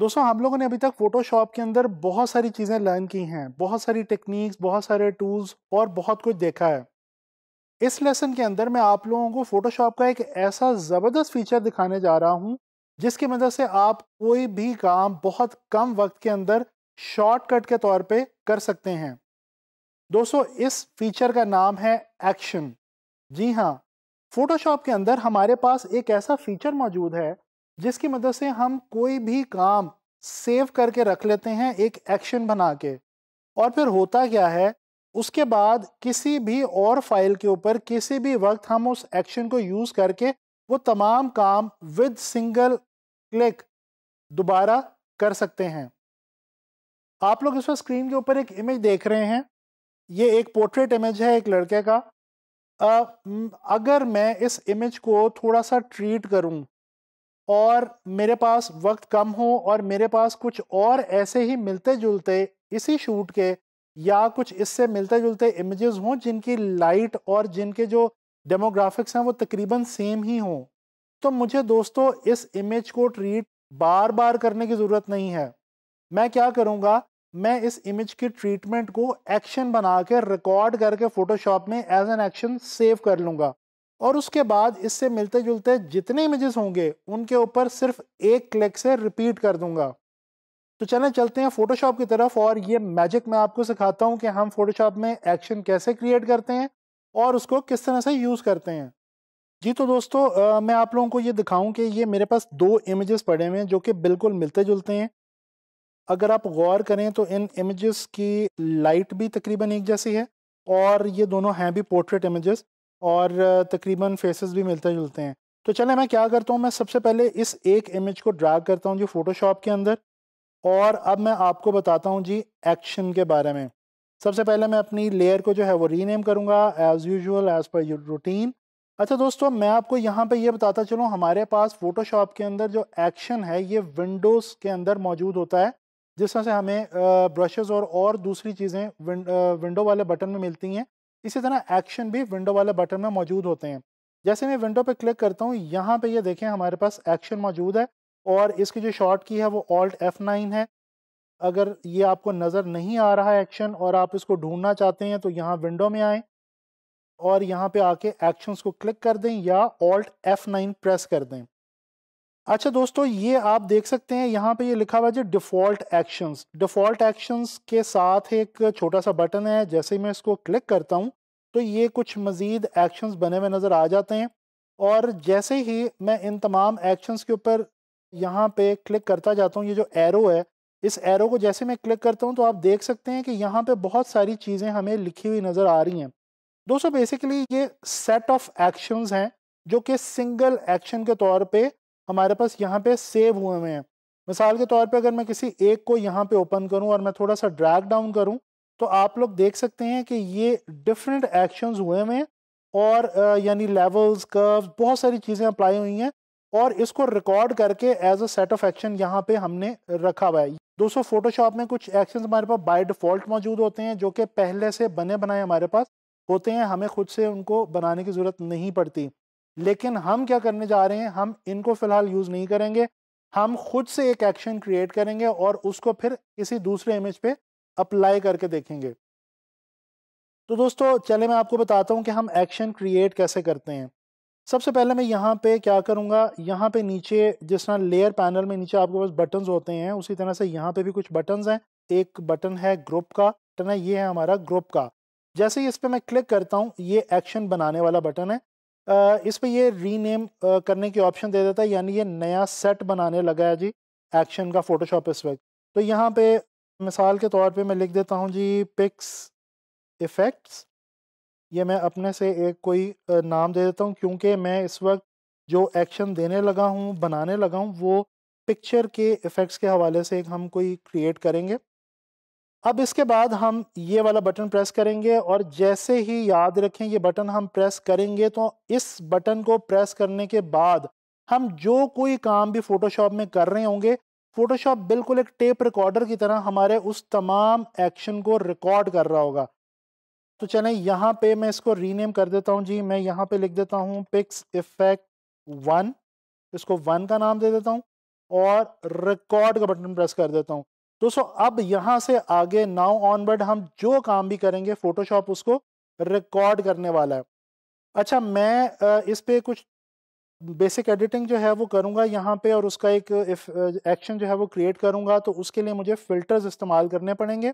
दोस्तों हम लोगों ने अभी तक फोटोशॉप के अंदर बहुत सारी चीज़ें लर्न की हैं बहुत सारी टेक्निक्स बहुत सारे टूल्स और बहुत कुछ देखा है इस लेसन के अंदर मैं आप लोगों को फोटोशॉप का एक ऐसा ज़बरदस्त फीचर दिखाने जा रहा हूँ जिसकी मदद से आप कोई भी काम बहुत कम वक्त के अंदर शॉर्टकट के तौर पर कर सकते हैं दोस्तों इस फीचर का नाम है एक्शन जी हाँ फोटोशॉप के अंदर हमारे पास एक ऐसा फीचर मौजूद है जिसकी मदद से हम कोई भी काम सेव करके रख लेते हैं एक एक्शन बना के और फिर होता क्या है उसके बाद किसी भी और फाइल के ऊपर किसी भी वक्त हम उस एक्शन को यूज़ करके वो तमाम काम विद सिंगल क्लिक दोबारा कर सकते हैं आप लोग इस वक्त स्क्रीन के ऊपर एक इमेज देख रहे हैं ये एक पोर्ट्रेट इमेज है एक लड़के का आ, अगर मैं इस इमेज को थोड़ा सा ट्रीट करूं और मेरे पास वक्त कम हो और मेरे पास कुछ और ऐसे ही मिलते जुलते इसी शूट के या कुछ इससे मिलते जुलते इमेजेस हों जिनकी लाइट और जिनके जो डेमोग्राफिक्स हैं वो तकरीबन सेम ही हों तो मुझे दोस्तों इस इमेज को ट्रीट बार बार करने की ज़रूरत नहीं है मैं क्या करूँगा मैं इस इमेज की ट्रीटमेंट को एक्शन बना के रिकॉर्ड करके फ़ोटोशॉप में एज एन एक्शन सेव कर लूँगा और उसके बाद इससे मिलते जुलते जितने इमेजेस होंगे उनके ऊपर सिर्फ एक क्लिक से रिपीट कर दूंगा तो चलें चलते हैं फोटोशॉप की तरफ और ये मैजिक मैं आपको सिखाता हूँ कि हम फोटोशॉप में एक्शन कैसे क्रिएट करते हैं और उसको किस तरह से यूज़ करते हैं जी तो दोस्तों आ, मैं आप लोगों को ये दिखाऊं कि ये मेरे पास दो इमेजेस पड़े हुए हैं जो कि बिल्कुल मिलते जुलते हैं अगर आप गौर करें तो इन इमेजेस की लाइट भी तकरीबन एक जैसी है और ये दोनों हैं भी पोर्ट्रेट इमेजेस और तकरीबन फेसेस भी मिलते जुलते हैं तो चले मैं क्या करता हूँ मैं सबसे पहले इस एक इमेज को ड्रैग करता हूँ जी फ़ोटोशॉप के अंदर और अब मैं आपको बताता हूँ जी एक्शन के बारे में सबसे पहले मैं अपनी लेयर को जो है वो रीनेम करूँगा as usual as per routine अच्छा दोस्तों मैं आपको यहाँ पर यह बताता चलूँ हमारे पास फ़ोटोशॉप के अंदर जो एक्शन है ये विंडोज़ के अंदर मौजूद होता है जिस तरह से हमें ब्रशेज़ और और दूसरी चीज़ें विंडो वाले बटन में मिलती हैं इसी तरह एक्शन भी विंडो वाले बटन में मौजूद होते हैं जैसे मैं विंडो पर क्लिक करता हूँ यहाँ पे ये यह देखें हमारे पास एक्शन मौजूद है और इसकी जो शॉर्ट की है वो ऑल्ट एफ़ नाइन है अगर ये आपको नज़र नहीं आ रहा है एक्शन और आप इसको ढूंढना चाहते हैं तो यहाँ विंडो में आएँ और यहाँ पे आके एक्शंस को क्लिक कर दें या ऑल्ट एफ़ नाइन प्रेस कर दें अच्छा दोस्तों ये आप देख सकते हैं यहाँ पे ये लिखा हुआ है डिफ़ॉल्ट एक्शंस डिफ़ॉल्ट एक्शंस के साथ एक छोटा सा बटन है जैसे ही मैं इसको क्लिक करता हूँ तो ये कुछ मज़ीद एक्शंस बने हुए नज़र आ जाते हैं और जैसे ही मैं इन तमाम एक्शंस के ऊपर यहाँ पे क्लिक करता जाता हूँ ये जो एरो है इस एरो को जैसे मैं क्लिक करता हूँ तो आप देख सकते हैं कि यहाँ पर बहुत सारी चीज़ें हमें लिखी हुई नज़र आ रही हैं दोस्तों बेसिकली ये सेट ऑफ एक्शंस हैं जो कि सिंगल एक्शन के तौर पर हमारे पास यहाँ पे सेव हुए हुए हैं मिसाल के तौर पे अगर मैं किसी एक को यहाँ पे ओपन करूँ और मैं थोड़ा सा ड्रैग डाउन करूँ तो आप लोग देख सकते हैं कि ये डिफरेंट एक्शंस हुए हुए हैं और यानी लेवल्स कर्व्स बहुत सारी चीज़ें अप्लाई हुई हैं और इसको रिकॉर्ड करके as a set of action यहाँ पे हमने रखा हुआ है दोस्तों फोटोशॉप में कुछ एक्शन हमारे पास बाय डिफ़ॉल्ट मौजूद होते हैं जो कि पहले से बने बनाए हमारे पास होते हैं हमें खुद से उनको बनाने की ज़रूरत नहीं पड़ती लेकिन हम क्या करने जा रहे हैं हम इनको फिलहाल यूज़ नहीं करेंगे हम खुद से एक एक्शन क्रिएट करेंगे और उसको फिर किसी दूसरे इमेज पे अप्लाई करके देखेंगे तो दोस्तों चले मैं आपको बताता हूँ कि हम एक्शन क्रिएट कैसे करते हैं सबसे पहले मैं यहाँ पे क्या करूँगा यहाँ पे नीचे जिस तरह लेयर पैनल में नीचे आपके पास बटन्स होते हैं उसी तरह से यहाँ पे भी कुछ बटन्स हैं एक बटन है ग्रुप का बटन है ये है हमारा ग्रुप का जैसे ही इस पर मैं क्लिक करता हूँ ये एक्शन बनाने वाला बटन है इस पर ये रीनेम करने की ऑप्शन दे देता है यानी ये नया सेट बनाने लगा है जी एक्शन का फोटोशॉप इस वक्त तो यहाँ पे मिसाल के तौर पे मैं लिख देता हूँ जी पिक्स इफ़ेक्ट्स ये मैं अपने से एक कोई नाम दे देता हूँ क्योंकि मैं इस वक्त जो एक्शन देने लगा हूँ बनाने लगा हूँ वो पिक्चर के इफ़ेक्ट्स के हवाले से एक हम कोई क्रिएट करेंगे अब इसके बाद हम ये वाला बटन प्रेस करेंगे और जैसे ही याद रखें ये बटन हम प्रेस करेंगे तो इस बटन को प्रेस करने के बाद हम जो कोई काम भी फ़ोटोशॉप में कर रहे होंगे फ़ोटोशॉप बिल्कुल एक टेप रिकॉर्डर की तरह हमारे उस तमाम एक्शन को रिकॉर्ड कर रहा होगा तो चलें यहाँ पे मैं इसको रीनेम कर देता हूँ जी मैं यहाँ पे लिख देता हूँ पिक्स इफेक्ट वन इसको वन का नाम दे देता हूँ और रिकॉर्ड का बटन प्रेस कर देता हूँ दोस्तों अब यहाँ से आगे नाउ ऑनवर्ड हम जो काम भी करेंगे फोटोशॉप उसको रिकॉर्ड करने वाला है अच्छा मैं इस पर कुछ बेसिक एडिटिंग जो है वो करूँगा यहाँ पे और उसका एक एक्शन जो है वो क्रिएट करूँगा तो उसके लिए मुझे फ़िल्टर्स इस्तेमाल करने पड़ेंगे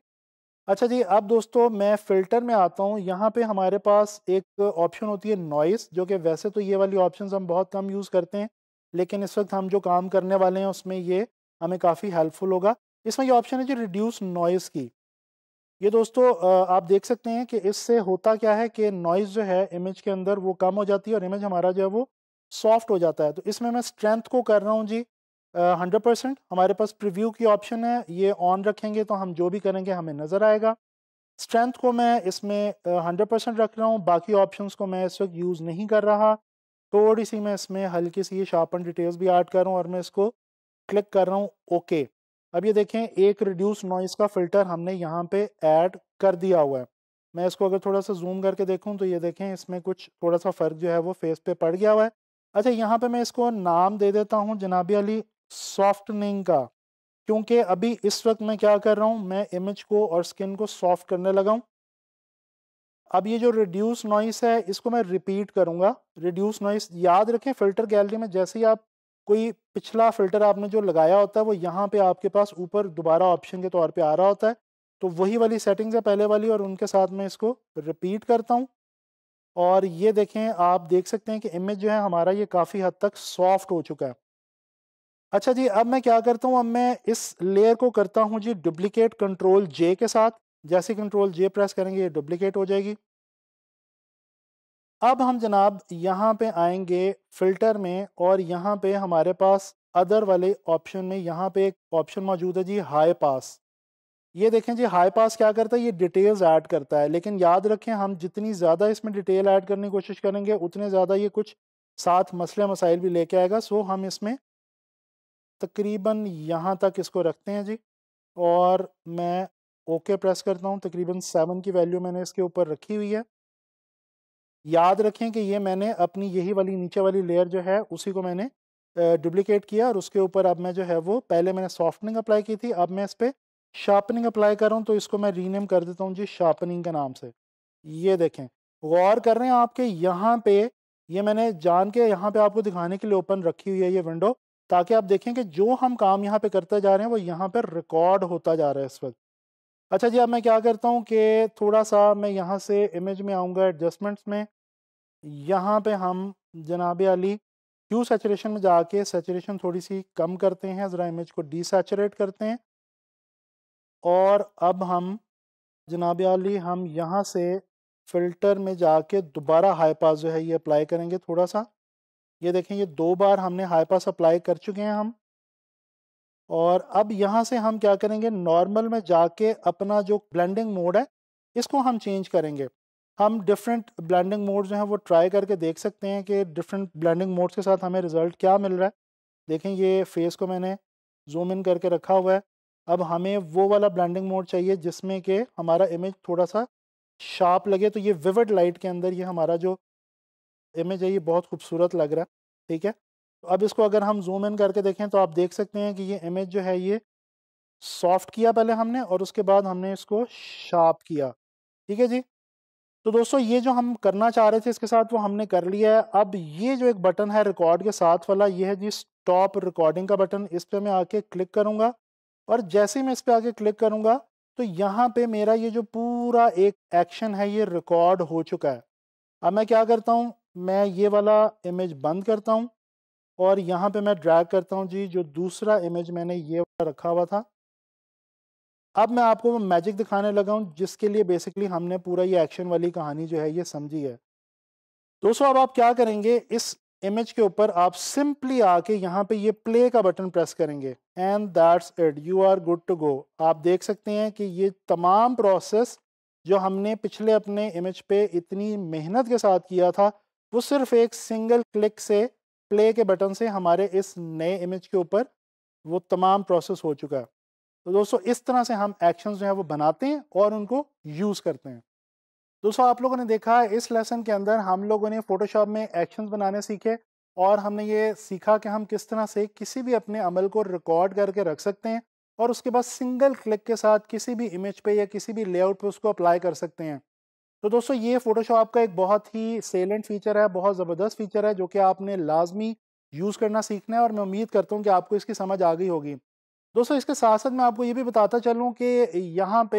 अच्छा जी अब दोस्तों मैं फ़िल्टर में आता हूँ यहाँ पे हमारे पास एक ऑप्शन होती है नॉइस जो कि वैसे तो ये वाली ऑप्शन हम बहुत कम यूज़ करते हैं लेकिन इस वक्त हम जो काम करने वाले हैं उसमें ये हमें काफ़ी हेल्पफुल होगा इसमें ये ऑप्शन है जो रिड्यूस नॉइज़ की ये दोस्तों आप देख सकते हैं कि इससे होता क्या है कि नॉइज़ जो है इमेज के अंदर वो कम हो जाती है और इमेज हमारा जो है वो सॉफ्ट हो जाता है तो इसमें मैं स्ट्रेंथ को कर रहा हूँ जी हंड्रेड परसेंट हमारे पास प्रिव्यू की ऑप्शन है ये ऑन रखेंगे तो हम जो भी करेंगे हमें नज़र आएगा स्ट्रेंथ को मैं इसमें हंड्रेड परसेंट रख रहा हूँ बाकी ऑप्शंस को मैं इस वक्त यूज़ नहीं कर रहा थोड़ी सी मैं इसमें हल्की सी ये शार्पन डिटेल्स भी ऐड कर रहा हूँ और मैं इसको क्लिक कर रहा हूँ ओके अब ये देखें एक रिड्यूस नॉइस का फिल्टर हमने यहाँ पे ऐड कर दिया हुआ है मैं इसको अगर थोड़ा सा जूम करके देखूँ तो ये देखें इसमें कुछ थोड़ा सा फ़र्क जो है वो फेस पे पड़ गया हुआ है अच्छा यहाँ पे मैं इसको नाम दे देता हूँ जनाब अली सॉफ्टनिंग का क्योंकि अभी इस वक्त मैं क्या कर रहा हूँ मैं इमेज को और स्किन को सॉफ्ट करने लगाऊँ अब ये जो रिड्यूस नॉइस है इसको मैं रिपीट करूँगा रिड्यूस नॉइस याद रखें फिल्टर गैलरी में जैसे ही आप कोई पिछला फिल्टर आपने जो लगाया होता है वो यहाँ पे आपके पास ऊपर दोबारा ऑप्शन के तौर पे आ रहा होता है तो वही वाली सेटिंग्स है पहले वाली और उनके साथ मैं इसको रिपीट करता हूँ और ये देखें आप देख सकते हैं कि इमेज जो है हमारा ये काफ़ी हद तक सॉफ्ट हो चुका है अच्छा जी अब मैं क्या करता हूँ अब मैं इस लेयर को करता हूँ जी डुप्लिकेट कंट्रोल जे के साथ जैसे कंट्रोल जे प्रेस करेंगे ये डुप्लिकेट हो जाएगी अब हम जनाब यहाँ पे आएंगे फ़िल्टर में और यहाँ पे हमारे पास अदर वाले ऑप्शन में यहाँ पे एक ऑप्शन मौजूद है जी हाई पास ये देखें जी हाई पास क्या करता है ये डिटेल्स ऐड करता है लेकिन याद रखें हम जितनी ज़्यादा इसमें डिटेल ऐड करने की कोशिश करेंगे उतने ज़्यादा ये कुछ साथ मसले मसाइल भी लेके आएगा सो हम इसमें तकरीबन यहाँ तक इसको रखते हैं जी और मैं ओके प्रेस करता हूँ तकरीबन सेवन की वैल्यू मैंने इसके ऊपर रखी हुई है याद रखें कि ये मैंने अपनी यही वाली नीचे वाली लेयर जो है उसी को मैंने डुप्लिकेट किया और उसके ऊपर अब मैं जो है वो पहले मैंने सॉफ्टनिंग अप्लाई की थी अब मैं इस पर शार्पनिंग अप्लाई करूँ तो इसको मैं रीनेम कर देता हूँ जी शार्पनिंग के नाम से ये देखें गौर कर रहे हैं आपके यहाँ पे ये मैंने जान के यहाँ पे आपको दिखाने के लिए ओपन रखी हुई है ये विंडो ताकि आप देखें कि जो हम काम यहाँ पे करते जा रहे हैं वो यहाँ पर रिकॉर्ड होता जा रहा है इस वक्त अच्छा जी अब मैं क्या करता हूँ कि थोड़ा सा मैं यहाँ से इमेज में आऊँगा एडजस्टमेंट्स में यहाँ पे हम जनाब अली क्यू सेचुरेशन में जाके सेचुरेशन थोड़ी सी कम करते हैं ज़रा इमेज को डीसेचुरेट करते हैं और अब हम जनाब अली हम यहाँ से फ़िल्टर में जाके दोबारा हाई पास जो है ये अप्लाई करेंगे थोड़ा सा ये देखें ये दो बार हमने हाई पास अप्लाई कर चुके हैं हम और अब यहाँ से हम क्या करेंगे नॉर्मल में जाके अपना जो ब्लेंडिंग मोड है इसको हम चेंज करेंगे हम डिफरेंट ब्लेंडिंग मोड जो हैं वो ट्राई करके देख सकते हैं कि डिफरेंट ब्लेंडिंग मोड्स के साथ हमें रिज़ल्ट क्या मिल रहा है देखें ये फेस को मैंने जूम इन करके रखा हुआ है अब हमें वो वाला ब्लेंडिंग मोड चाहिए जिसमें कि हमारा इमेज थोड़ा सा शार्प लगे तो ये विविड लाइट के अंदर ये हमारा जो इमेज है ये बहुत खूबसूरत लग रहा है ठीक है तो अब इसको अगर हम जूम इन करके देखें तो आप देख सकते हैं कि ये इमेज जो है ये सॉफ्ट किया पहले हमने और उसके बाद हमने इसको शार्प किया ठीक है जी तो दोस्तों ये जो हम करना चाह रहे थे इसके साथ वो हमने कर लिया है अब ये जो एक बटन है रिकॉर्ड के साथ वाला ये है जी स्टॉप रिकॉर्डिंग का बटन इस पर मैं आके क्लिक करूँगा और जैसे ही मैं इस पर आके क्लिक करूँगा तो यहाँ पे मेरा ये जो पूरा एक एक्शन है ये रिकॉर्ड हो चुका है अब मैं क्या करता हूँ मैं ये वाला इमेज बंद करता हूँ और यहाँ पे मैं ड्रैग करता हूँ जी जो दूसरा इमेज मैंने ये रखा हुआ था अब मैं आपको मैजिक दिखाने लगा हूँ जिसके लिए बेसिकली हमने पूरा ये एक्शन वाली कहानी जो है ये समझी है दोस्तों अब आप क्या करेंगे इस इमेज के ऊपर आप सिंपली आके यहाँ पे ये प्ले का बटन प्रेस करेंगे and that's it you are good to go आप देख सकते हैं कि ये तमाम प्रोसेस जो हमने पिछले अपने इमेज पे इतनी मेहनत के साथ किया था वो सिर्फ एक सिंगल क्लिक से प्ले के बटन से हमारे इस नए इमेज के ऊपर वो तमाम प्रोसेस हो चुका है तो दोस्तों इस तरह से हम एक्शन जो है वो बनाते हैं और उनको यूज़ करते हैं दोस्तों आप लोगों ने देखा इस लेसन के अंदर हम लोगों ने फोटोशॉप में एक्शन बनाने सीखे और हमने ये सीखा कि हम किस तरह से किसी भी अपने अमल को रिकॉर्ड करके रख सकते हैं और उसके बाद सिंगल क्लिक के साथ किसी भी इमेज पे या किसी भी लेआउट पे उसको अप्लाई कर सकते हैं तो दोस्तों ये फ़ोटोशॉप का एक बहुत ही सेलेंट फीचर है बहुत ज़बरदस्त फीचर है जो कि आपने लाजमी यूज़ करना सीखना है और मैं उम्मीद करता हूँ कि आपको इसकी समझ आ गई होगी दोस्तों इसके साथ साथ मैं आपको ये भी बताता चलूँ कि यहाँ पे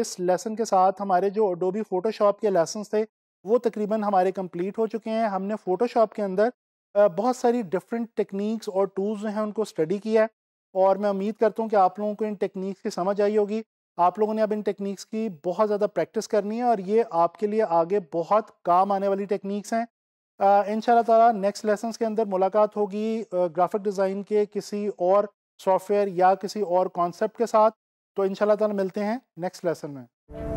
इस लेसन के साथ हमारे जो डोबी फ़ोटोशॉप के लेसन थे वो तकरीबन हमारे कंप्लीट हो चुके हैं हमने फ़ोटोशॉप के अंदर बहुत सारी डिफरेंट टेक्निक्स और टूल्स जो हैं उनको स्टडी किया है और मैं उम्मीद करता हूँ कि आप लोगों को इन टेक्निक्स की समझ आई होगी आप लोगों ने अब इन टेक्निक्स की बहुत ज़्यादा प्रैक्टिस करनी है और ये आपके लिए आगे बहुत काम आने वाली टेक्निक्स हैं इन ताला नेक्स्ट लेसन के अंदर मुलाकात होगी ग्राफिक डिज़ाइन के किसी और सॉफ्टवेयर या किसी और कॉन्सेप्ट के साथ तो इन ताला मिलते हैं नेक्स्ट लेसन में